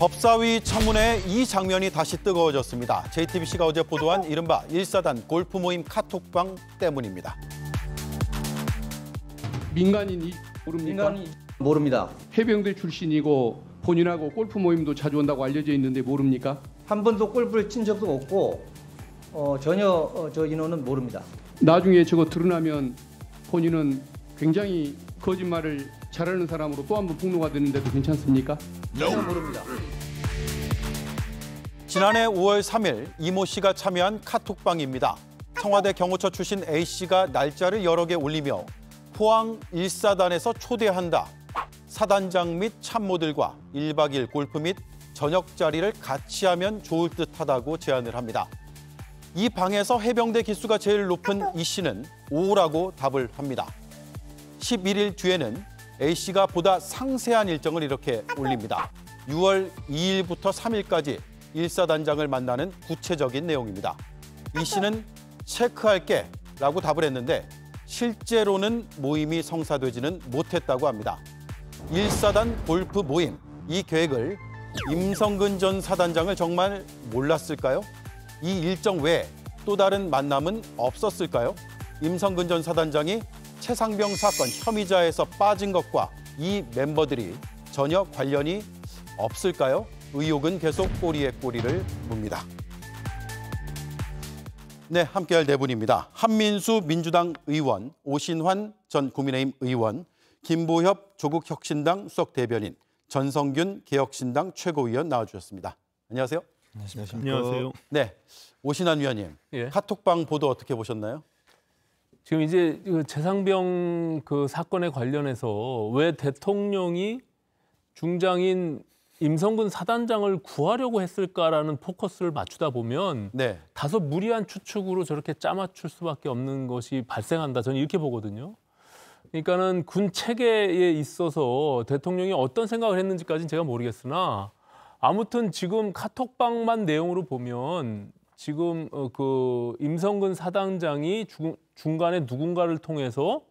법사위 청문회 이 장면이 다시 뜨거워졌습니다. JTBC가 어제 보도한 이른바 일사단 골프 모임 카톡방 때문입니다. 민간인이 모릅니까? 민간인 모릅니다. 해병대 출신이고 본인하고 골프 모임도 자주 온다고 알려져 있는데 모릅니까? 한 번도 골프를 친 적도 없고 어, 전혀 어, 저 인원은 모릅니다. 나중에 저거 드러나면 본인은 굉장히 거짓말을 잘하는 사람으로 또 한 번 폭로가 되는데도 괜찮습니까? 전혀 모릅니다. 지난해 5월 3일 이모 씨가 참여한 카톡방입니다. 청와대 경호처 출신 A 씨가 날짜를 여러 개 올리며 포항 1사단에서 초대한다. 사단장 및 참모들과 1박 2일 골프 및 저녁 자리를 같이 하면 좋을 듯하다고 제안을 합니다. 이 방에서 해병대 기수가 제일 높은 이 씨는 오라고 답을 합니다. 11일 뒤에는 A씨가 보다 상세한 일정을 이렇게 올립니다. 6월 2일부터 3일까지 일사단장을 만나는 구체적인 내용입니다. 이씨는 체크할게 라고 답을 했는데 실제로는 모임이 성사되지는 못했다고 합니다. 일사단 골프 모임, 이 계획을 임성근 전 사단장을 정말 몰랐을까요? 이 일정 외에 또 다른 만남은 없었을까요? 임성근 전 사단장이 최상병 사건 혐의자에서 빠진 것과 이 멤버들이 전혀 관련이 없을까요? 의혹은 계속 꼬리에 꼬리를 뭅니다. 네, 함께할 대분입니다. 한민수 민주당 의원, 오신환 전 국민의힘 의원, 김보협 조국혁신당 수석 대변인, 전성균 개혁신당 최고위원 나와주셨습니다. 안녕하세요. 안녕하세요. 안녕하세요. 네, 오신환 위원님, 예. 카톡방 보도 어떻게 보셨나요? 지금 이제 그 재상병 그 사건에 관련해서 왜 대통령이 중장인 임성근 사단장을 구하려고 했을까라는 포커스를 맞추다 보면 네. 다소 무리한 추측으로 저렇게 짜맞출 수밖에 없는 것이 발생한다. 저는 이렇게 보거든요. 그러니까는 군 체계에 있어서 대통령이 어떤 생각을 했는지까지는 제가 모르겠으나 아무튼 지금 카톡방만 내용으로 보면 지금 어, 그 임성근 사당장이 중, 중간에 누군가를 통해서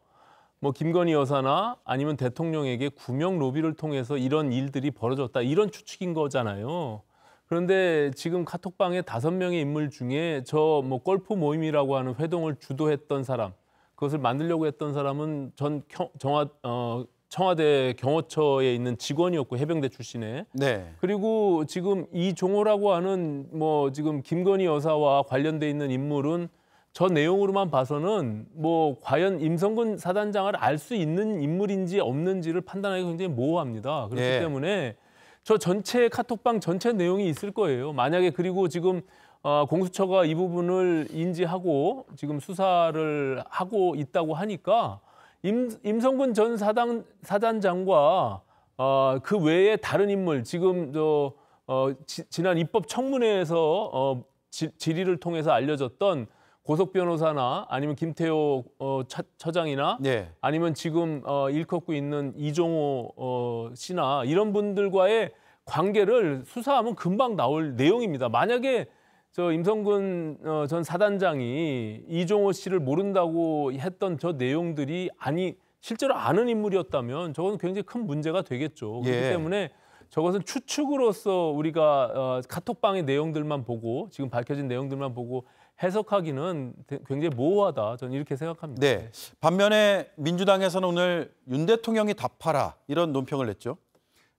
뭐 김건희 여사나 아니면 대통령에게 구명 로비를 통해서 이런 일들이 벌어졌다 이런 추측인 거잖아요. 그런데 지금 카톡방에 다섯 명의 인물 중에 저 뭐 골프 모임이라고 하는 회동을 주도했던 사람, 그것을 만들려고 했던 사람은 전 경, 정화 어, 청와대 경호처에 있는 직원이었고 해병대 출신에 네. 그리고 지금 이종호라고 하는 뭐 지금 김건희 여사와 관련돼 있는 인물은 저 내용으로만 봐서는 뭐 과연 임성근 사단장을 알 수 있는 인물인지 없는지를 판단하기 굉장히 모호합니다. 그렇기 네. 때문에 저 전체 카톡방 전체 내용이 있을 거예요. 만약에 그리고 지금 어, 공수처가 이 부분을 인지하고 지금 수사를 하고 있다고 하니까 임, 임성근 전 사단, 사단장과 어, 그 외에 다른 인물 지금 저 어, 지, 지난 입법 청문회에서 어, 지, 질의를 통해서 알려졌던 고속 변호사나 아니면 김태호 어, 처, 처장이나 네. 아니면 지금 어, 일컫고 있는 이종호 어, 씨나 이런 분들과의 관계를 수사하면 금방 나올 내용입니다. 만약에 저 임성근 어, 전 사단장이 이종호 씨를 모른다고 했던 저 내용들이 아니 실제로 아는 인물이었다면 저건 굉장히 큰 문제가 되겠죠. 그렇기 예. 때문에 저것은 추측으로서 우리가 어, 카톡방의 내용들만 보고 지금 밝혀진 내용들만 보고 해석하기는 굉장히 모호하다. 저는 이렇게 생각합니다. 네. 반면에 민주당에서는 오늘 윤 대통령이 답하라 이런 논평을 냈죠.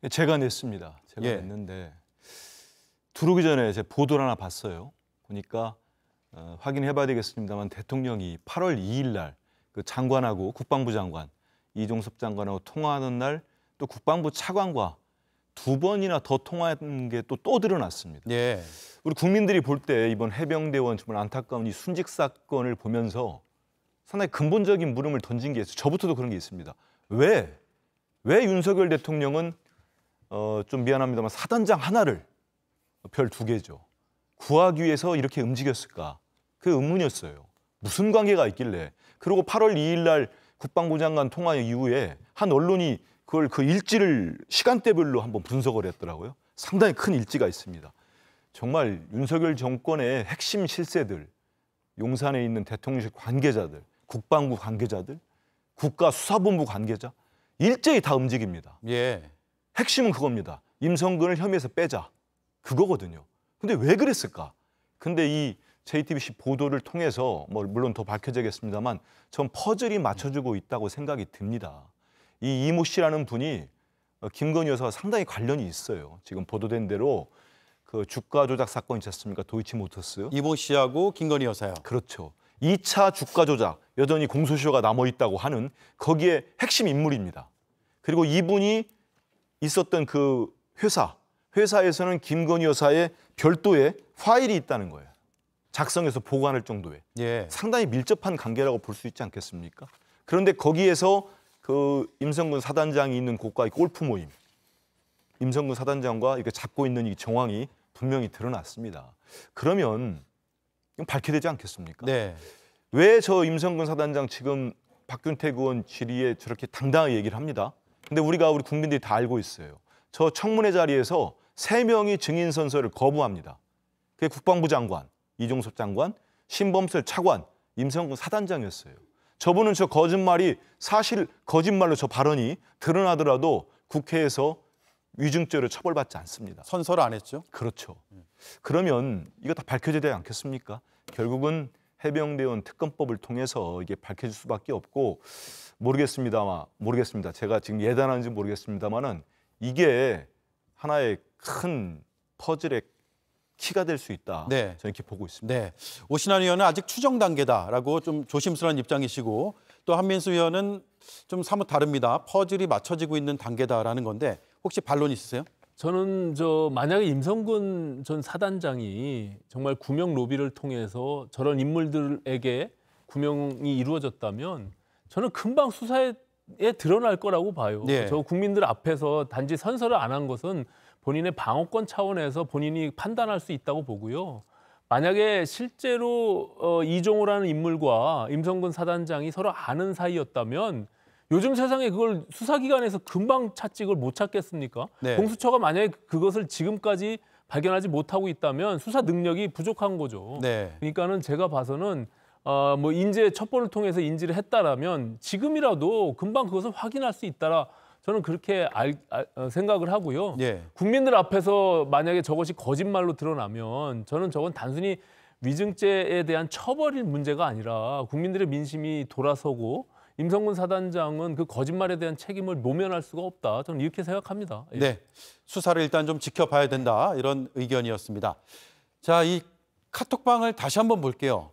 네, 제가 냈습니다. 제가 예. 냈는데 들어오기 전에 제 보도를 하나 봤어요. 보니까 어, 확인해 봐야 되겠습니다만 대통령이 8월 2일 날 그 장관하고 국방부 장관 이종섭 장관하고 통화하는 날 또 국방부 차관과 두 번이나 더 통화한 게 또 또 드러났습니다. 예. 우리 국민들이 볼 때 이번 해병대원 정말 안타까운 이 순직 사건을 보면서 상당히 근본적인 물음을 던진 게 있어요. 저부터도 그런 게 있습니다. 왜, 왜 윤석열 대통령은 어, 좀 미안합니다만 사단장 하나를 별두 개죠. 구하기 위해서 이렇게 움직였을까? 그 의문이었어요. 무슨 관계가 있길래. 그리고 8월 2일 날 국방부 장관 통화 이후에 한 언론이 그걸 그 일지를 시간대별로 한번 분석을 했더라고요. 상당히 큰 일지가 있습니다. 정말 윤석열 정권의 핵심 실세들, 용산에 있는 대통령실 관계자들, 국방부 관계자들, 국가수사본부 관계자 일제히 다 움직입니다. 예. 핵심은 그겁니다. 임성근을 혐의해서 빼자. 그거거든요. 근데 왜 그랬을까? 근데 이 JTBC 보도를 통해서 뭐 물론 더 밝혀지겠습니다만 전 퍼즐이 맞춰지고 있다고 생각이 듭니다. 이 이모 씨라는 분이 어, 김건희 여사와 상당히 관련이 있어요. 지금 보도된 대로 그 주가 조작 사건 있지 않습니까? 도이치모터스. 이모 씨하고 김건희 여사요. 그렇죠. 2차 주가 조작 여전히 공소시효가 남아 있다고 하는 거기에 핵심 인물입니다. 그리고 이분이 있었던 그 회사 회사에서는 김건희 여사의 별도의 파일이 있다는 거예요. 작성해서 보관할 정도의 예. 상당히 밀접한 관계라고 볼 수 있지 않겠습니까? 그런데 거기에서 그 임성근 사단장이 있는 곳과 골프 모임, 임성근 사단장과 이렇게 잡고 있는 이 정황이 분명히 드러났습니다. 그러면 밝혀되지 않겠습니까? 네. 왜 저 임성근 사단장 지금 박균태 의원 질의에 저렇게 당당하게 얘기를 합니다. 근데 우리가 우리 국민들이 다 알고 있어요. 저 청문회 자리에서 세명이 증인 선서를 거부합니다. 그게 국방부 장관, 이종섭 장관, 신범철 차관, 임성근 사단장이었어요. 저분은 저 거짓말이 사실 거짓말로 저 발언이 드러나더라도 국회에서 위증죄로 처벌받지 않습니다. 선서를 안 했죠? 그렇죠. 그러면 이거 다 밝혀져야 되지 않겠습니까? 결국은 해병대원 특검법을 통해서 이게 밝혀질 수밖에 없고 모르겠습니다만 모르겠습니다. 제가 지금 예단하는지 모르겠습니다만은 이게 하나의 큰 퍼즐의 키가 될 수 있다. 네. 저는 이렇게 보고 있습니다. 네. 오신환 의원은 아직 추정 단계다라고 좀 조심스러운 입장이시고 또 한민수 의원은 좀 사뭇 다릅니다. 퍼즐이 맞춰지고 있는 단계다라는 건데 혹시 반론 있으세요? 저는 저 만약에 임성근 전 사단장이 정말 구명 로비를 통해서 저런 인물들에게 구명이 이루어졌다면 저는 금방 수사에 드러날 거라고 봐요. 네. 저 국민들 앞에서 단지 선서를 안 한 것은 본인의 방어권 차원에서 본인이 판단할 수 있다고 보고요. 만약에 실제로 어, 이종호라는 인물과 임성근 사단장이 서로 아는 사이였다면 요즘 세상에 그걸 수사기관에서 금방 찾지 그걸 못 찾겠습니까? 네. 공수처가 만약에 그것을 지금까지 발견하지 못하고 있다면 수사 능력이 부족한 거죠. 네. 그러니까는 제가 봐서는 어, 뭐 인제 첩보를 통해서 인지를 했다라면 지금이라도 금방 그것을 확인할 수 있다라 저는 그렇게 알, 알, 어, 생각을 하고요. 예. 국민들 앞에서 만약에 저것이 거짓말로 드러나면 저는 저건 단순히 위증죄에 대한 처벌일 문제가 아니라 국민들의 민심이 돌아서고 임성근 사단장은 그 거짓말에 대한 책임을 모면할 수가 없다. 저는 이렇게 생각합니다. 예. 네, 수사를 일단 좀 지켜봐야 된다 이런 의견이었습니다. 자, 이 카톡방을 다시 한번 볼게요.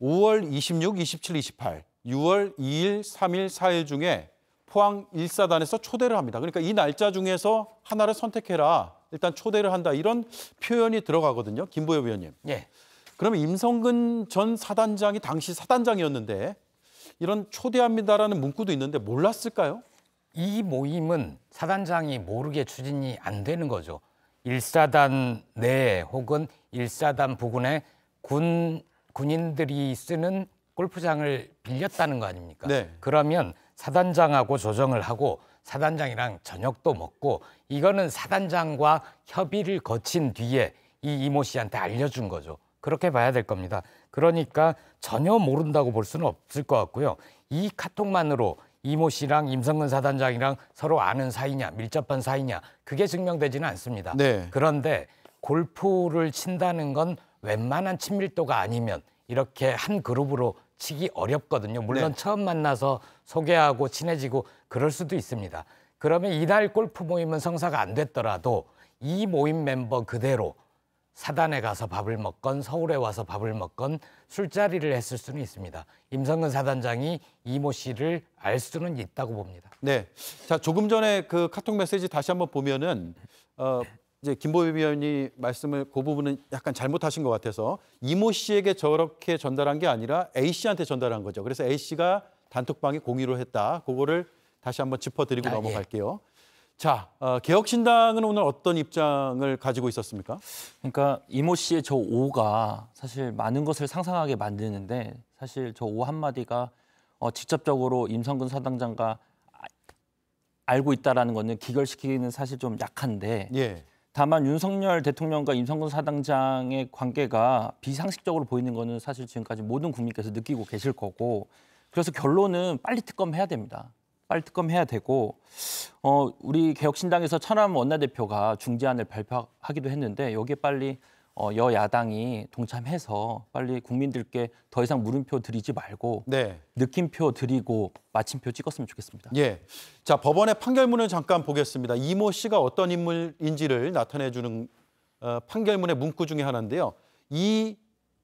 5월 26, 27, 28, 6월 2일, 3일, 4일 중에 포항 일사단에서 초대를 합니다. 그러니까 이 날짜 중에서 하나를 선택해라. 일단 초대를 한다. 이런 표현이 들어가거든요. 김보여 위원님. 예. 그러면 임성근 전 사단장이 당시 사단장이었는데 이런 초대합니다라는 문구도 있는데 몰랐을까요? 이 모임은 사단장이 모르게 추진이 안 되는 거죠. 일사단 내 혹은 일사단 부근에 군 군인들이 쓰는 골프장을 빌렸다는 거 아닙니까? 네. 그러면 사단장하고 조정을 하고 사단장이랑 저녁도 먹고 이거는 사단장과 협의를 거친 뒤에 이 이모 씨한테 알려준 거죠. 그렇게 봐야 될 겁니다. 그러니까 전혀 모른다고 볼 수는 없을 것 같고요. 이 카톡만으로 이모 씨랑 임성근 사단장이랑 서로 아는 사이냐, 밀접한 사이냐, 그게 증명되지는 않습니다. 네. 그런데 골프를 친다는 건 웬만한 친밀도가 아니면 이렇게 한 그룹으로 치기 어렵거든요. 물론 네. 처음 만나서 소개하고 친해지고 그럴 수도 있습니다. 그러면 이달 골프 모임은 성사가 안 됐더라도 이 모임 멤버 그대로 사단에 가서 밥을 먹건 서울에 와서 밥을 먹건 술자리를 했을 수는 있습니다. 임성근 사단장이 이모 씨를 알 수는 있다고 봅니다. 네, 자 조금 전에 그 카톡 메시지 다시 한번 보면은 어, 이제 김보희 위원이 말씀을 그 부분은 약간 잘못하신 것 같아서 이모 씨에게 저렇게 전달한 게 아니라 A 씨한테 전달한 거죠. 그래서 A 씨가 단톡방이 공유를 했다. 그거를 다시 한번 짚어드리고 아, 예. 넘어갈게요. 예. 자, 어, 개혁신당은 오늘 어떤 입장을 가지고 있었습니까? 그러니까 이모 씨의 저 오가 사실 많은 것을 상상하게 만드는데 사실 저 오 한마디가 어, 직접적으로 임성근 사당장과 아, 알고 있다라는 거는 기결시키기는 사실 좀 약한데 예. 다만 윤석열 대통령과 임성근 사당장의 관계가 비상식적으로 보이는 거는 사실 지금까지 모든 국민께서 느끼고 계실 거고 그래서 결론은 빨리 특검해야 됩니다. 빨리 특검해야 되고 어, 우리 개혁신당에서 천남 원내대표가 중재안을 발표하기도 했는데 여기에 빨리 어, 여야당이 동참해서 빨리 국민들께 더 이상 물음표 드리지 말고 네. 느낌표 드리고 마침표 찍었으면 좋겠습니다. 예. 자, 법원의 판결문을 잠깐 보겠습니다. 이모 씨가 어떤 인물인지를 나타내 주는 어, 판결문의 문구 중에 하나인데요. 이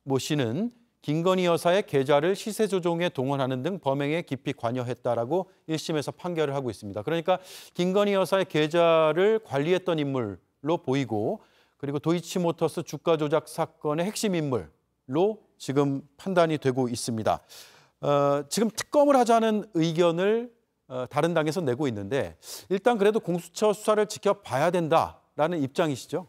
모 씨는 김건희 여사의 계좌를 시세 조종에 동원하는 등 범행에 깊이 관여했다라고 1심에서 판결을 하고 있습니다. 그러니까 김건희 여사의 계좌를 관리했던 인물로 보이고 그리고 도이치모터스 주가 조작 사건의 핵심 인물로 지금 판단이 되고 있습니다. 어, 지금 특검을 하자는 의견을 어, 다른 당에서 내고 있는데 일단 그래도 공수처 수사를 지켜봐야 된다라는 입장이시죠?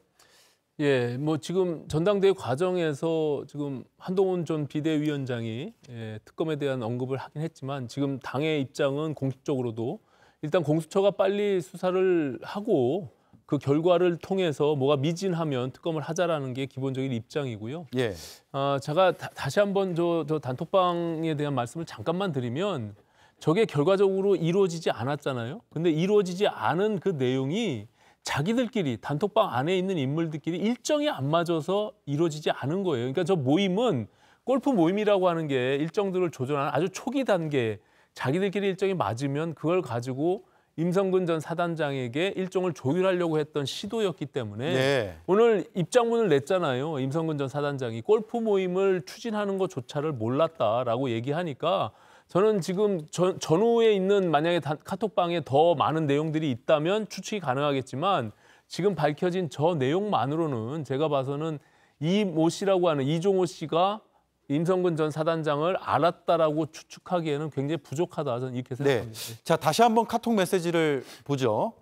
예, 뭐 지금 전당대회 과정에서 지금 한동훈 전 비대위원장이 예, 특검에 대한 언급을 하긴 했지만 지금 당의 입장은 공식적으로도 일단 공수처가 빨리 수사를 하고 그 결과를 통해서 뭐가 미진하면 특검을 하자라는 게 기본적인 입장이고요. 예. 아, 제가 다, 시 한번 저, 저 단톡방에 대한 말씀을 잠깐만 드리면 저게 결과적으로 이루어지지 않았잖아요. 근데 이루어지지 않은 그 내용이 자기들끼리 단톡방 안에 있는 인물들끼리 일정이 안 맞아서 이루어지지 않은 거예요. 그러니까 저 모임은 골프 모임이라고 하는 게 일정들을 조절하는 아주 초기 단계 자기들끼리 일정이 맞으면 그걸 가지고 임성근 전 사단장에게 일정을 조율하려고 했던 시도였기 때문에 네. 오늘 입장문을 냈잖아요. 임성근 전 사단장이 골프 모임을 추진하는 것조차를 몰랐다라고 얘기하니까 저는 지금 전, 전후에 있는 만약에 다, 카톡방에 더 많은 내용들이 있다면 추측이 가능하겠지만 지금 밝혀진 저 내용만으로는 제가 봐서는 이모 씨라고 하는 이종호 씨가 임성근 전 사단장을 알았다라고 추측하기에는 굉장히 부족하다 저는 이렇게 네. 생각합니다. 네. 자 다시 한번 카톡 메시지를 보죠.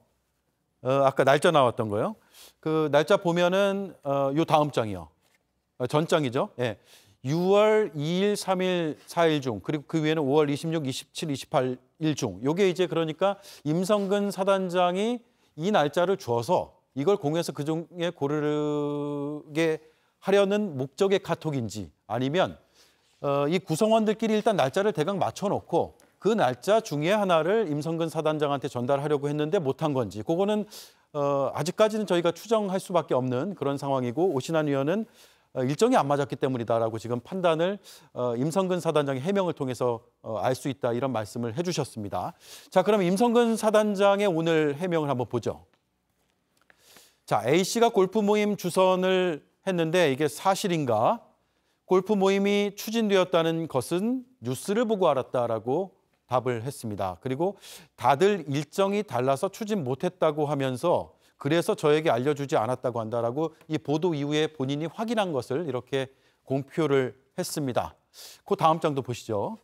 어, 아까 날짜 나왔던 거요. 그 날짜 보면은 어, 요 다음 장이요. 어, 전 장이죠. 예. 네. 6월 2일, 3일, 4일 중 그리고 그 위에는 5월 26, 27, 28일 중 요게 이제 그러니까 임성근 사단장이 이 날짜를 줘서 이걸 공해서 그중에 고르게 하려는 목적의 카톡인지 아니면 어, 이 구성원들끼리 일단 날짜를 대강 맞춰놓고 그 날짜 중에 하나를 임성근 사단장한테 전달하려고 했는데 못한 건지 그거는 어, 아직까지는 저희가 추정할 수밖에 없는 그런 상황이고 오신환 위원은 어, 일정이 안 맞았기 때문이다라고 지금 판단을 어, 임성근 사단장의 해명을 통해서 어, 알수 있다 이런 말씀을 해주셨습니다. 자, 그럼 임성근 사단장의 오늘 해명을 한번 보죠. 자, A 씨가 골프 모임 주선을 했는데 이게 사실인가? 골프 모임이 추진되었다는 것은 뉴스를 보고 알았다라고 답을 했습니다. 그리고 다들 일정이 달라서 추진 못했다고 하면서 그래서 저에게 알려주지 않았다고 한다라고 이 보도 이후에 본인이 확인한 것을 이렇게 공표를 했습니다. 그 다음 장도 보시죠.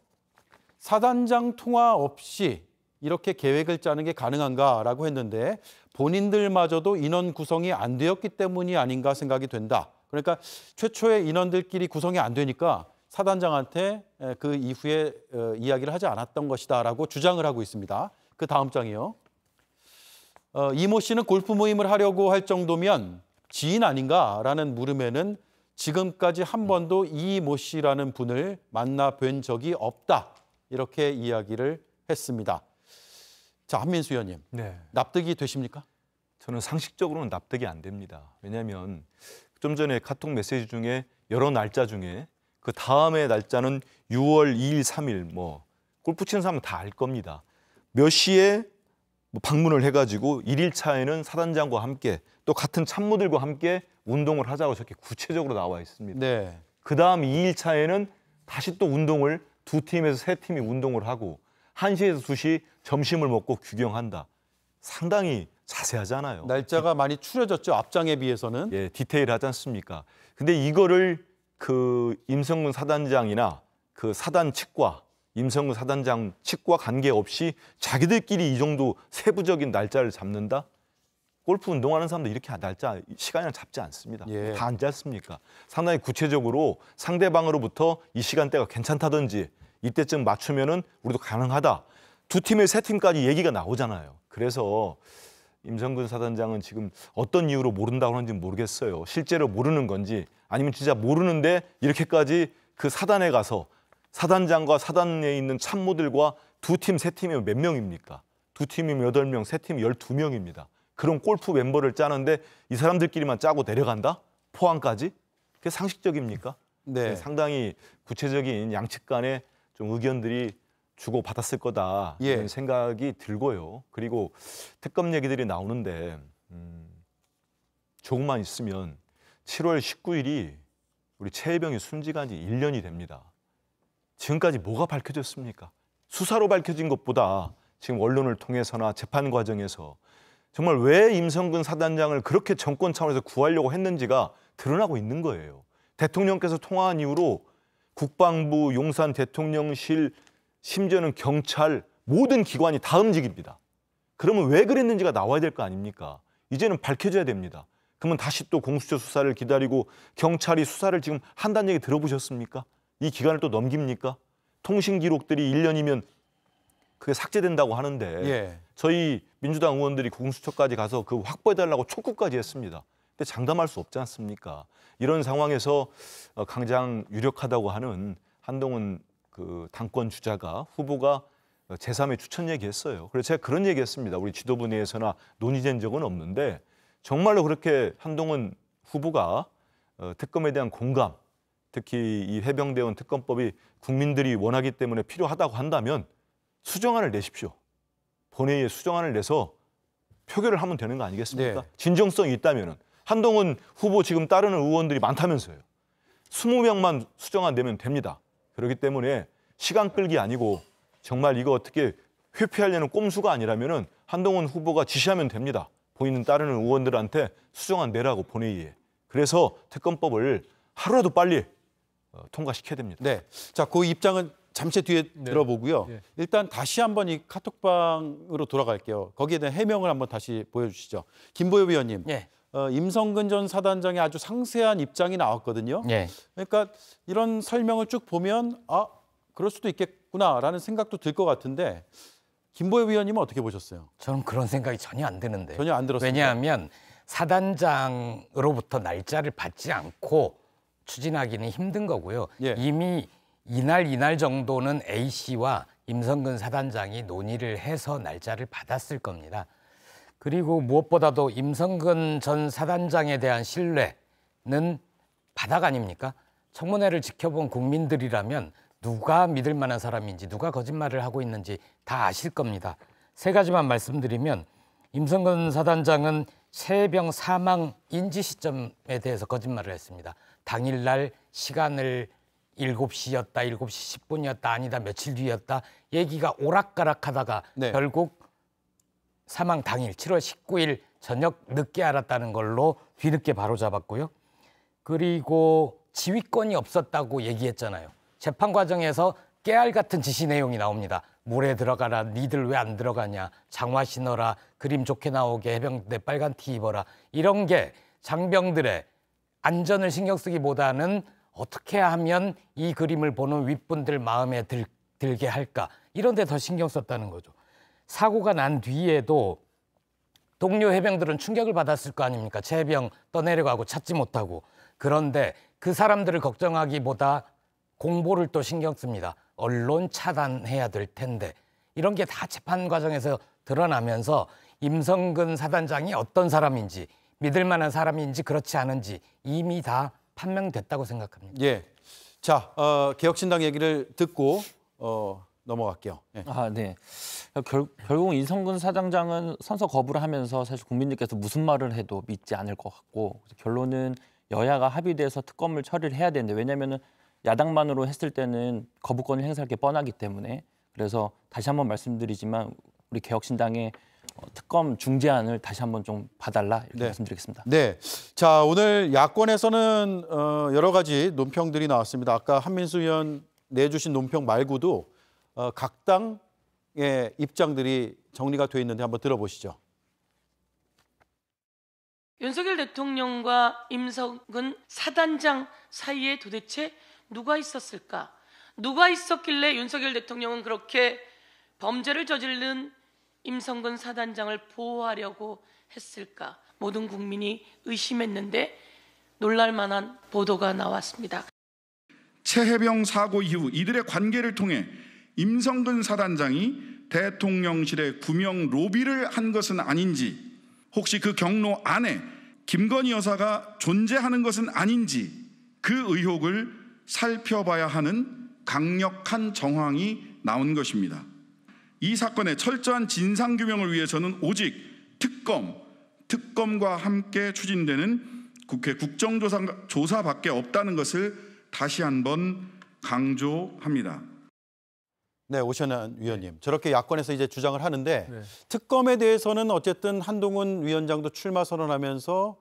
사단장 통화 없이 이렇게 계획을 짜는 게 가능한가라고 했는데 본인들마저도 인원 구성이 안 되었기 때문이 아닌가 생각이 된다. 그러니까 최초의 인원들끼리 구성이 안 되니까 사단장한테 그 이후에 어, 이야기를 하지 않았던 것이다라고 주장을 하고 있습니다. 그 다음 장이요. 어, 이모 씨는 골프 모임을 하려고 할 정도면 지인 아닌가라는 물음에는 지금까지 한 음. 번도 이모 씨라는 분을 만나 뵌 적이 없다. 이렇게 이야기를 했습니다. 자, 한민수 의원님. 네. 납득이 되십니까? 저는 상식적으로는 납득이 안 됩니다. 왜냐하면 좀 전에 카톡 메시지 중에 여러 날짜 중에 그 다음의 날짜는 6월 2일, 3일 뭐 골프 치는 사람은 다 알 겁니다. 몇 시에 뭐 방문을 해가지고 1일차에는 사단장과 함께 또 같은 참모들과 함께 운동을 하자고 저렇게 구체적으로 나와 있습니다. 네. 그 다음 2일차에는 다시 또 운동을 두 팀에서 세 팀이 운동을 하고 1시에서2시 점심을 먹고 귀경한다. 상당히 자세하잖아요. 날짜가 많이 추려졌죠. 앞장에 비해서는. 예, 디테일하지 않습니까? 근데 이거를 그 임성근 사단장이나 그 사단 측과 임성근 사단장 측과 관계없이 자기들끼리 이 정도 세부적인 날짜를 잡는다? 골프 운동하는 사람도 이렇게 날짜 시간을 잡지 않습니다. 예. 다안 잡습니까? 상당히 구체적으로 상대방으로부터 이 시간대가 괜찮다든지 이때쯤 맞추면은 우리도 가능하다. 두 팀의 세 팀까지 얘기가 나오잖아요. 그래서 임성근 사단장은 지금 어떤 이유로 모른다고 하는지 모르겠어요. 실제로 모르는 건지 아니면 진짜 모르는데 이렇게까지 그 사단에 가서 사단장과 사단에 있는 참모들과 두 팀, 세 팀이 몇 명입니까? 두 팀이면 8명, 세 팀이 12명입니다. 그런 골프 멤버를 짜는데 이 사람들끼리만 짜고 내려간다? 포항까지? 그게 상식적입니까? 네. 네 상당히 구체적인 양측 간의 좀 의견들이 주고 받았을 거다 예. 이런 생각이 들고요. 그리고 특검 얘기들이 나오는데 음, 조금만 있으면 7월 19일이 우리 최혜병이 순직한 지 1년이 됩니다. 지금까지 뭐가 밝혀졌습니까? 수사로 밝혀진 것보다 지금 언론을 통해서나 재판 과정에서 정말 왜 임성근 사단장을 그렇게 정권 차원에서 구하려고 했는지가 드러나고 있는 거예요. 대통령께서 통화한 이후로 국방부, 용산 대통령실, 심지어는 경찰 모든 기관이 다 움직입니다. 그러면 왜 그랬는지가 나와야 될 거 아닙니까? 이제는 밝혀져야 됩니다. 그러면 다시 또 공수처 수사를 기다리고 경찰이 수사를 지금 한다는 얘기 들어보셨습니까? 이 기간을 또 넘깁니까? 통신 기록들이 1년이면 그게 삭제된다고 하는데 예. 저희 민주당 의원들이 공수처까지 가서 그 확보해달라고 촉구까지 했습니다. 근데 장담할 수 없지 않습니까? 이런 상황에서 어, 강장 유력하다고 하는 한동훈 그 당권 주자가 후보가 어, 제3의 추천 얘기했어요. 그래서 제가 그런 얘기했습니다. 우리 지도부 내에서나 논의된 적은 없는데 정말로 그렇게 한동훈 후보가 어, 특검에 대한 공감 특히 이 해병대원 특검법이 국민들이 원하기 때문에 필요하다고 한다면 수정안을 내십시오. 본회의에 수정안을 내서 표결을 하면 되는 거 아니겠습니까? 네. 진정성이 있다면 한동훈 후보 지금 따르는 의원들이 많다면서요. 20명만 수정안 되면 됩니다. 그렇기 때문에 시간 끌기 아니고 정말 이거 어떻게 회피하려는 꼼수가 아니라면 한동훈 후보가 지시하면 됩니다. 보이는 따르는 의원들한테 수정안 내라고 본회의에. 그래서 특검법을 하루라도 빨리 어, 통과시켜야 됩니다. 네. 자, 그 입장은 잠시 뒤에 네. 들어보고요. 네. 일단 다시 한번 이 카톡방으로 돌아갈게요. 거기에 대한 해명을 한번 다시 보여주시죠. 김보엽 위원님. 네. 예. 어, 임성근 전 사단장의 아주 상세한 입장이 나왔거든요. 예. 그러니까 이런 설명을 쭉 보면 아 그럴 수도 있겠구나라는 생각도 들 것 같은데 김보엽 위원님은 어떻게 보셨어요? 저는 그런 생각이 전혀 안 드는데. 전혀 안 들었어요. 왜냐하면 사단장으로부터 날짜를 받지 않고 추진하기는 힘든 거고요. 예. 이미 이날 이날 정도는 A 씨와 임성근 사단장이 논의를 해서 날짜를 받았을 겁니다. 그리고 무엇보다도 임성근 전 사단장에 대한 신뢰는 바닥 아닙니까? 청문회를 지켜본 국민들이라면 누가 믿을 만한 사람인지 누가 거짓말을 하고 있는지 다 아실 겁니다. 세 가지만 말씀드리면 임성근 사단장은 새병 사망 인지 시점에 대해서 거짓말을 했습니다. 당일날 시간을 7시였다, 7시 10분이었다, 아니다, 며칠 뒤였다 얘기가 오락가락 하다가 네. 결국 사망 당일 7월 19일 저녁 늦게 알았다는 걸로 뒤늦게 바로잡았고요. 그리고 지휘권이 없었다고 얘기했잖아요. 재판 과정에서 깨알 같은 지시 내용이 나옵니다. 물에 들어가라, 니들 왜 안 들어가냐, 장화 신어라, 그림 좋게 나오게 해병대 빨간 티 입어라. 이런 게 장병들의 안전을 신경 쓰기보다는 어떻게 하면 이 그림을 보는 윗분들 마음에 들, 들게 할까 이런 데 더 신경 썼다는 거죠. 사고가 난 뒤에도 동료 해병들은 충격을 받았을 거 아닙니까? 체병 떠내려가고 찾지 못하고 그런데 그 사람들을 걱정하기보다 공보를 또 신경 씁니다. 언론 차단해야 될 텐데 이런 게 다 재판 과정에서 드러나면서 임성근 사단장이 어떤 사람인지 믿을 만한 사람인지 그렇지 않은지 이미 다 판명됐다고 생각합니다. 예. 자, 어, 개혁신당 얘기를 듣고 어, 넘어갈게요. 네. 아, 네. 결, 결국 이성근 사장장은 선서 거부를 하면서 사실 국민들께서 무슨 말을 해도 믿지 않을 것 같고 결론은 여야가 합의돼서 특검을 처리를 해야 되는데 왜냐면 야당만으로 했을 때는 거부권을 행사할 게 뻔하기 때문에 그래서 다시 한번 말씀드리지만 우리 개혁신당의 특검 중재안을 다시 한번 좀 봐달라 이렇게 네. 말씀드리겠습니다. 네, 자 오늘 야권에서는 어, 여러 가지 논평들이 나왔습니다. 아까 한민수 의원 내주신 논평 말고도 어, 각 당의 입장들이 정리가 돼 있는데 한번 들어보시죠. 윤석열 대통령과 임석은 사단장 사이에 도대체 누가 있었을까? 누가 있었길래 윤석열 대통령은 그렇게 범죄를 저지른 임성근 사단장을 보호하려고 했을까? 모든 국민이 의심했는데 놀랄만한 보도가 나왔습니다. 최해병 사고 이후 이들의 관계를 통해 임성근 사단장이 대통령실의 구명 로비를 한 것은 아닌지, 혹시 그 경로 안에 김건희 여사가 존재하는 것은 아닌지 그 의혹을 살펴봐야 하는 강력한 정황이 나온 것입니다. 이 사건의 철저한 진상규명을 위해 서는 오직 특검, 특검과 함께 추진되는 국회 국정조사밖에 조사 없다는 것을 다시 한번 강조합니다. 네, 오션현 위원님. 저렇게 야권에서 이제 주장을 하는데 네. 특검에 대해서는 어쨌든 한동훈 위원장도 출마 선언하면서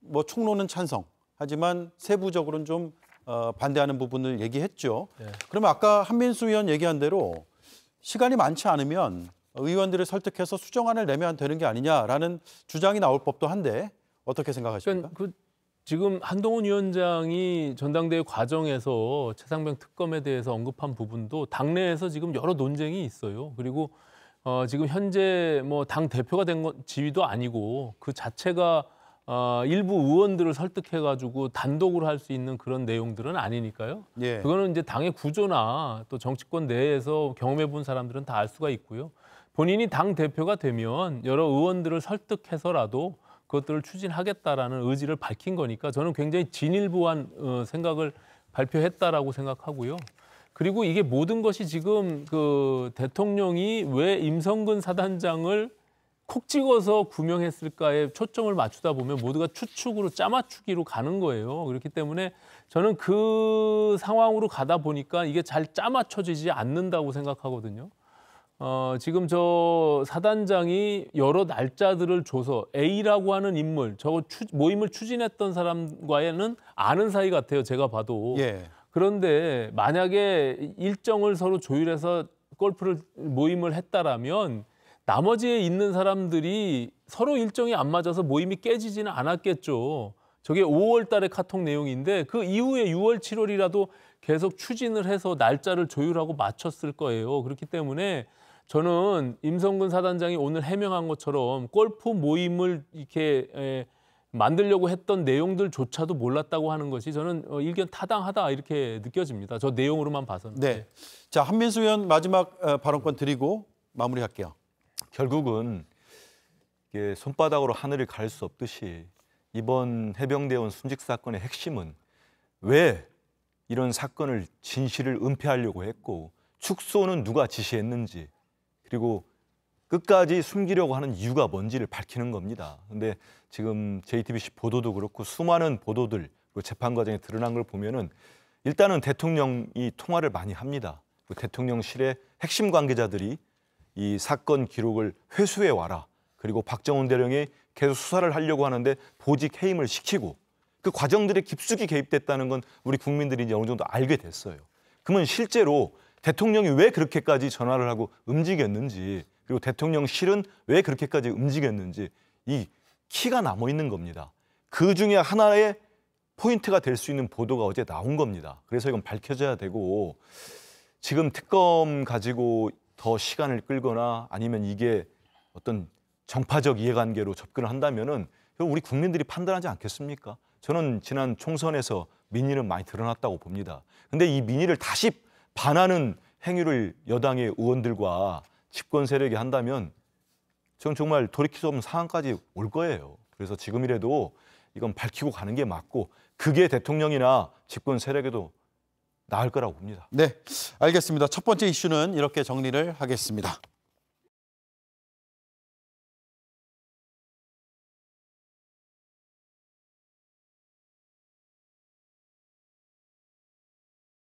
뭐 총론은 찬성. 하지만 세부적으로는 좀 어, 반대하는 부분을 얘기했죠. 네. 그러면 아까 한민수 위원 얘기한 대로 시간이 많지 않으면 의원들을 설득해서 수정안을 내면 되는 게 아니냐라는 주장이 나올 법도 한데 어떻게 생각하십니까? 그러니까 그 지금 한동훈 위원장이 전당대회 과정에서 최상병 특검에 대해서 언급한 부분도 당내에서 지금 여러 논쟁이 있어요. 그리고 어, 지금 현재 뭐 당 대표가 된건 지위도 아니고 그 자체가 어, 일부 의원들을 설득해가지고 단독으로 할 수 있는 그런 내용들은 아니니까요. 예. 그거는 이제 당의 구조나 또 정치권 내에서 경험해본 사람들은 다 알 수가 있고요. 본인이 당 대표가 되면 여러 의원들을 설득해서라도 그것들을 추진하겠다라는 의지를 밝힌 거니까 저는 굉장히 진일보한 어, 생각을 발표했다라고 생각하고요. 그리고 이게 모든 것이 지금 그 대통령이 왜 임성근 사단장을 콕 찍어서 구명했을까에 초점을 맞추다 보면 모두가 추측으로 짜맞추기로 가는 거예요. 그렇기 때문에 저는 그 상황으로 가다 보니까 이게 잘 짜맞춰지지 않는다고 생각하거든요. 어, 지금 저 사단장이 여러 날짜들을 줘서 A라고 하는 인물, 저 추, 모임을 추진했던 사람과는 아는 사이 같아요. 제가 봐도. 예. 그런데 만약에 일정을 서로 조율해서 골프를 모임을 했다라면 나머지에 있는 사람들이 서로 일정이 안 맞아서 모임이 깨지지는 않았겠죠. 저게 5월 달의 카톡 내용인데 그 이후에 6월, 7월이라도 계속 추진을 해서 날짜를 조율하고 맞췄을 거예요. 그렇기 때문에 저는 임성근 사단장이 오늘 해명한 것처럼 골프 모임을 이렇게 에, 만들려고 했던 내용들조차도 몰랐다고 하는 것이 저는 어, 일견 타당하다 이렇게 느껴집니다. 저 내용으로만 봐서는. 네. 네. 자, 한민수 의원 마지막 어, 발언권 드리고 마무리할게요. 결국은 손바닥으로 하늘을 갈 수 없듯이 이번 해병대원 순직 사건의 핵심은 왜 이런 사건을 진실을 은폐하려고 했고 축소는 누가 지시했는지 그리고 끝까지 숨기려고 하는 이유가 뭔지를 밝히는 겁니다. 근데 지금 JTBC 보도도 그렇고 수많은 보도들 그 재판 과정에 드러난 걸 보면은 일단은 대통령이 통화를 많이 합니다. 그 대통령실의 핵심 관계자들이 이 사건 기록을 회수해 와라. 그리고 박정훈 대령이 계속 수사를 하려고 하는데 보직 해임을 시키고 그과정들이 깊숙이 개입됐다는 건 우리 국민들이 이제 어느 정도 알게 됐어요. 그러면 실제로 대통령이 왜 그렇게까지 전화를 하고 움직였는지 그리고 대통령실은 왜 그렇게까지 움직였는지 이 키가 남아 있는 겁니다. 그 중에 하나의 포인트가 될 수 있는 보도가 어제 나온 겁니다. 그래서 이건 밝혀져야 되고 지금 특검 가지고 더 시간을 끌거나 아니면 이게 어떤 정파적 이해관계로 접근을 한다면은 우리 국민들이 판단하지 않겠습니까? 저는 지난 총선에서 민의는 많이 드러났다고 봅니다. 근데 이 민의를 다시 반하는 행위를 여당의 의원들과 집권 세력이 한다면 저는 정말 돌이킬 수 없는 상황까지 올 거예요. 그래서 지금이라도 이건 밝히고 가는 게 맞고 그게 대통령이나 집권 세력에도 나을 거라고 봅니다. 네, 알겠습니다. 첫 번째 이슈는 이렇게 정리를 하겠습니다.